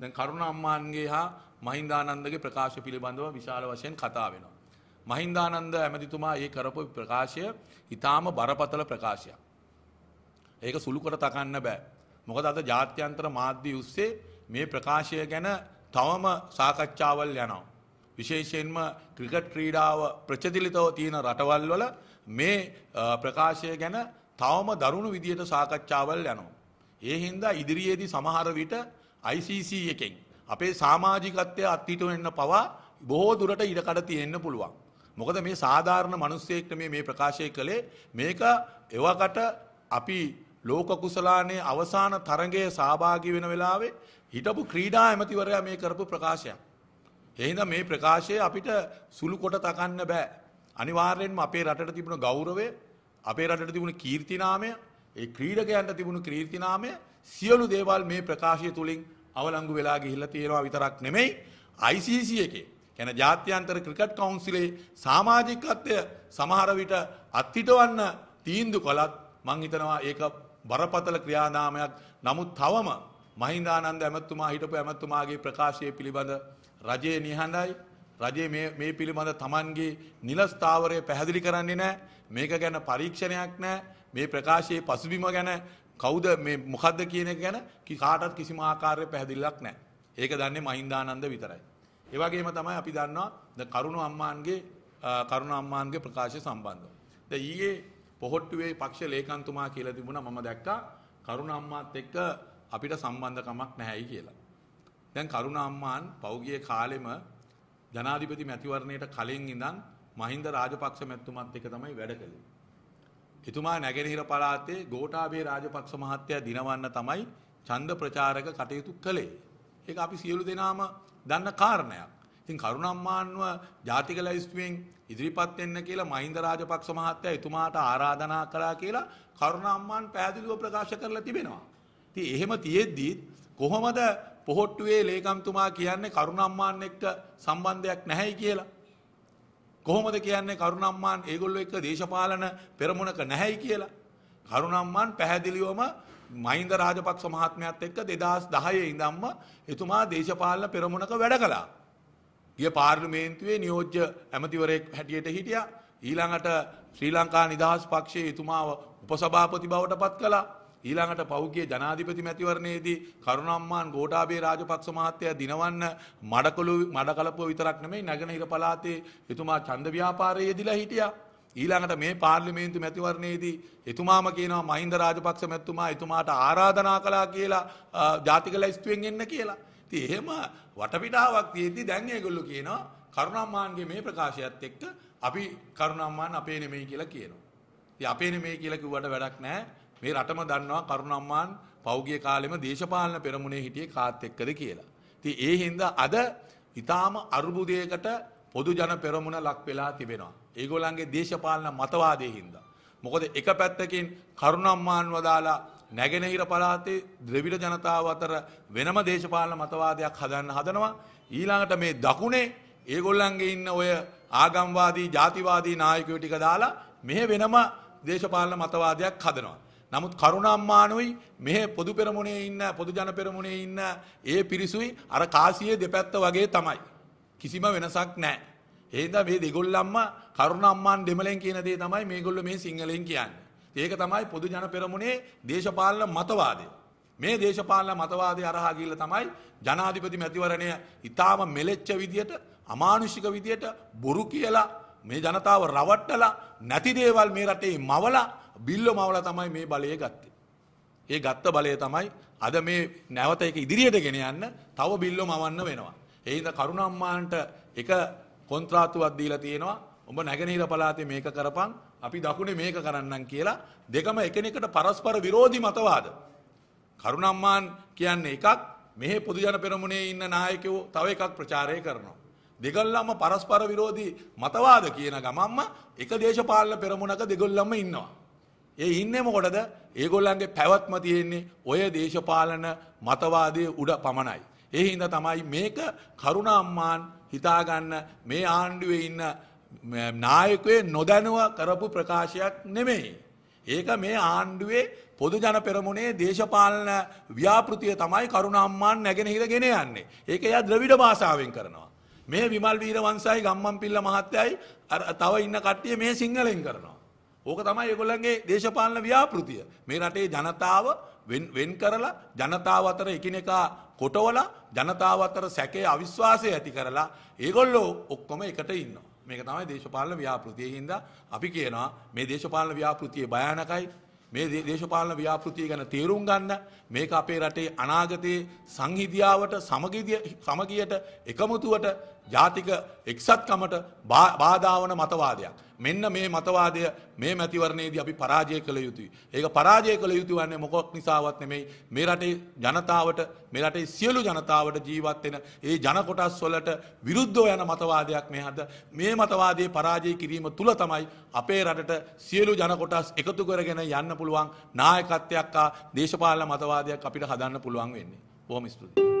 දැන් කරුණ අම්මාන්ගේ හා මහින්දානන්දගේ ප්‍රකාශ පිළිබඳව විශාල වශයෙන් කතා වෙනවා. මහින්දානන්ද ඇමතිතුමා ඒ කරපු ප්‍රකාශය ඉතාම බරපතල ප්‍රකාශයක්. ඒක සුළු කර තකන්න බෑ. මොකද අද ජාත්‍යන්තර මාධ්‍ය උස්සේ මේ ප්‍රකාශය ගැන තවම සාකච්ඡාවල් යනවා. විශේෂයෙන්ම ක්‍රිකට් ක්‍රීඩාව ප්‍රචලිතව තියෙන රටවල් වල මේ ප්‍රකාශය ගැන තවම දරුණු විදියට සාකච්ඡාවල් යනවා. ඒ හින්දා ඉදිරියේදී සමහර විට ICC එකෙන් අපේ සමාජිකත්වය අත්හිට වෙන්න පවා බොහෝ දුරට ඉඩකඩ තියෙන්න පුළුවන්. මොකද මේ සාධාරණ මිනිස්සෙක්ට මේ මේ ප්‍රකාශය කළේ මේක එවකට අපි ලෝක කුසලානේ අවසාන තරගයේ සහභාගී වෙන වෙලාවේ හිටපු ක්‍රීඩා ඇමතිවරයා මේ කරපු ප්‍රකාශයක්. එහෙනම් මේ ප්‍රකාශය අපිට සුළු කොට තකන්න බෑ. අනිවාර්යයෙන්ම අපේ රටට තිබුණ ගෞරවය, අපේ රටට තිබුණ කීර්තිනාමය ඒ ක්‍රීඩකයන්ට තිබුණු ක්‍රීර්තිනාමය සියලු දේවල් මේ ප්‍රකාශය තුළින් අවලංගු වෙලා ගිහිල්ලා තියෙනවා විතරක් නෙමෙයි ICC එකේ කියන ජාත්‍යන්තර ක්‍රිකට් කවුන්සිලේ සමාජිකත්වය සමහර විට අත්හිටවන්න තීන්දු කළත් මං හිතනවා ඒක බරපතල ක්‍රියාදාමයක්. නමුත් තවම මහින්දානන්ද ඇමතුමා හිටපු ඇමතුමාගේ ප්‍රකාශය පිළිබඳ රජයේ නිහඬයි රජයේ මේ පිළිබඳ තමන්ගේ නිලස්ථාවරය පැහැදිලි කරන්නේ නෑ මේක ගැන පරීක්ෂණයක් නෑ මේ ප්‍රකාශයේ පසුබිම ගැන කවුද මේ මොකද්ද කියන එක ගැන කාටවත් කිසිම ආකාරයක පැහැදිලිලක් නැහැ. ඒක දන්නේ මහින්දානන්ද විතරයි. ඒ වගේම තමයි අපි දන්නවා ද කරුණ අම්මාන්ගේ කරුණ අම්මාන්ගේ ප්‍රකාශය සම්බන්ධව. ද ඊයේ පොහොට්ටුවේ පක්ෂ ලේකම්තුමා කියලා තිබුණා මම දැක්කා කරුණ අම්මාත් එක්ක අපිට සම්බන්ධකමක් නැහැයි කියලා. දැන් කරුණ අම්මාන් පෞගිය කාලෙම ජනාධිපති මැතිවරණයට කලින් ඉඳන් මහින්ද රාජපක්ෂ මැතිතුමත් එක්ක තමයි වැඩ කළේ. එතුමා නැගෙනහිර පළාතේ ගෝඨාභය රාජපක්ෂ මහත්තයා දිනවන්න තමයි ඡන්ද ප්‍රචාරක කටයුතු කළේ. ඒක අපි සියලු දෙනාම දන්න කාරණයක්. ඉතින් කරුණම්මාන්ව ජාතික ලැයිස්තුවෙන් ඉදිරිපත් වෙන්න කියලා මහින්ද රාජපක්ෂ මහත්තයා එතුමාට ආරාධනා කළා කියලා කරුණම්මාන් පැහැදිලිව ප්‍රකාශ කරලා තිබෙනවා. ඉතින් එහෙම තියෙද්දි කොහොමද පොහොට්ටුවේ ලේකම්තුමා කියන්නේ කරුණම්මාන් එක්ක සම්බන්ධයක් නැහැයි කියලා? කොහොමද කියන්නේ කරුණම්මාන් ඒගොල්ලෝ එක්ක දේශපාලන පෙරමුණක නැහැයි කියලා. කරුණම්මාන් පැහැදිලිවම මහින්ද රාජපක්ෂ මහත්මයාත් එක්ක 2010 ඉඳන්ම එතුමා දේශපාලන පෙරමුණක වැඩ කළා. ගිය පාර්ලිමේන්තුවේ නියෝජ්‍ය ඇමතිවරයෙක් හැටියට හිටියා. ඊළඟට ශ්‍රී ලංකා නිදහස් පක්ෂයේ එතුමාව උපසභාපති බවට පත් කළා. ඊළඟට පෞගේ ජනාධිපති මැතිවරණයේදී කරුණම්මාන් ගෝඨාභය රාජපක්ෂ මහත්තයා දිනවන්න මඩකළු මඩකලපුව විතරක් නෙමෙයි නගරහිර පළාතේ එතුමා ඡන්ද ව්‍යාපාරයේ යෙදිලා හිටියා. ඊළඟට මේ පාර්ලිමේන්තු මැතිවරණයේදී එතුමාම කියනවා මහින්ද රාජපක්ෂ මැතිතුමා එතුමාට ආරාධනා කළා කියලා ජාතික ලැයිස්තුවෙන් එන්න කියලා. ඉතින් එහෙම වටපිටාවක් තියෙද්දි දැන් ඒගොල්ලෝ කියනවා කරුණම්මාන්ගේ මේ ප්‍රකාශයත් එක්ක අපි කරුණම්මාන් අපේ නෙමෙයි කියලා කියනවා. ඉතින් අපේ නෙමෙයි කියලා කිව්වට වැඩක් නැහැ. මේ රටම දන්නවා කරුණ අම්මාන් පෞගිය කාලෙම දේශපාලන පෙරමුණේ හිටියේ කාත් එක්කද කියලා. ඉතින් ඒ හින්දා අද ඊටාම අරුබුදයකට පොදු ජන පෙරමුණ ලක් වෙලා තිබෙනවා. ඒගොල්ලන්ගේ දේශපාලන මතවාදයේ හින්දා. මොකද එක පැත්තකින් කරුණම්මාන් වදාලා නැගෙනහිර පළාතේ ද්‍රවිඩ ජනතාව අතර වෙනම දේශපාලන මතවාදයක් හදන්න හදනවා. ඊළඟට මේ දකුණේ ඒගොල්ලන්ගේ ඉන්න ඔය ආගම්වාදී ජාතිවාදී නායකයෝ ටික දාලා මෙහෙ වෙනම දේශපාලන මතවාදයක් හදනවා. නමුත් කරුණම්මානුයි මෙහ පොදු පෙරමුණේ ඉන්න පොදු ජන පෙරමුණේ ඉන්න ඒ පිරිසුයි අර කාසියේ දෙපැත්ත වගේ තමයි. කිසිම වෙනසක් නෑ. ඒද මේ දෙගොල්ලම්ම කරුණම්මාන් දෙමලෙන් කියන දේ තමයි මේගොල්ල මේ සිංහලෙන් කියන්න. ඒක තමයි පොදු ජන පෙරමුණේ දේශපාලන මතවාදය. මේ දේශපාලන මතවාදය අරහා ගිල්ල තමයි ජනාධිපති මැතිවරණය ඉතාම මෙලෙච්ච විදියට අමානුෂික විදියට බොරු කියලා මේ ජනතාව රවට්ටලා නැති දේවල් මේ රටේ මවලා බිල්ල මවලා තමයි මේ බලය ගත්තේ. ඒ ගත්ත බලය තමයි අද මේ නැවත ඒක ඉදිරියට ගෙන යන්න තව බිල්ල මවන්න වෙනවා. ඒ හින්දා කරුණාම්මාන්ට එක කොන්ත්‍රාත්තුවක් දීලා තියෙනවා. ඔබ නැගෙනහිර පළාතේ මේක කරපන් අපි දකුණේ මේක කරන්නම් කියලා දෙකම එකිනෙකට පරස්පර විරෝධී මතවාද. කරුණම්මාන් කියන්නේ එකක් මෙහි පොදුජන පෙරමුණේ ඉන්න නායකයෝ තව එකක් ප්‍රචාරය කරනවා. දෙගොල්ලම පරස්පර විරෝධී මතවාද කියන ගමන්ම එක දේශපාලන පෙරමුණක දෙගොල්ලම ඉන්නවා. ඒ ඉන්නේ මොකටද? ඒගොල්ලන්ගේ පැවැත්ම තියෙන්නේ ඔය දේශපාලන මතවාදයේ උඩ පමණයි. ඒ හින්දා තමයි මේක කරුණාම්මාන් හිතාගන්න මේ ආණ්ඩුවේ ඉන්න නායකයේ නොදැනුව කරපු ප්‍රකාශයක් නෙමෙයි. ඒක මේ ආණ්ඩුවේ පොදු ජන පෙරමුණේ දේශපාලන ව්‍යාපෘතිය තමයි කරුණාම්මාන් නැගෙනහිර ගෙන යන්නේ. ඒක එයා ද්‍රවිඩ භාෂාවෙන් කරනවා. මේ විමල් වීරවංශයි ගම්මන්පිල්ල මහත්තයයි තව ඉන්න කට්ටිය මේ සිංහලෙන් කරනවා. ඕක තමයි ඒගොල්ලන්ගේ දේශපාලන ව්‍යාපෘතිය. මේ රටේ ජනතාව වෙන් කරලා ජනතාව අතර එකිනෙකා කොටවලා ජනතාව අතර සැකේ අවිශ්වාසය ඇති කරලා ඒගොල්ලෝ ඔක්කොම එකට ඉන්නවා. මේක තමයි දේශපාලන ව්‍යාපෘතිය. හින්දා අපි කියනවා මේ දේශපාලන ව්‍යාපෘතිය භයානකයි. මේ දේශපාලන ව්‍යාපෘතිය ගැන තේරුම් ගන්න මේක අපේ රටේ අනාගතයේ සංහිදියාවට සමගියට එකමුතුවට ජාතික එක්සත්කමට බාධාවන මතවාදයක්. මෙන්න මේ මතවාදය මේ මැතිවරණයේදී අපි පරාජය කළ යුතුයි. ඒක පරාජය කළ යුතු වන්නේ මොකක් නිසාවත් නෙමෙයි මේ රටේ ජනතාවට මේ රටේ සියලු ජනතාවට ජීවත් වෙන ඒ ජන කොටස් වලට විරුද්ධව යන මතවාදයක් මේ හද මේ මතවාදයේ පරාජය කිරීම තුල තමයි අපේ රටට සියලු ජන කොටස් එකතු කරගෙන යන්න පුළුවන් නායකත්වයක් ආ දේශපාලන මතවාදයක් අපිට හදන්න පුළුවන් වෙන්නේ. බොහොම ස්තුතියි.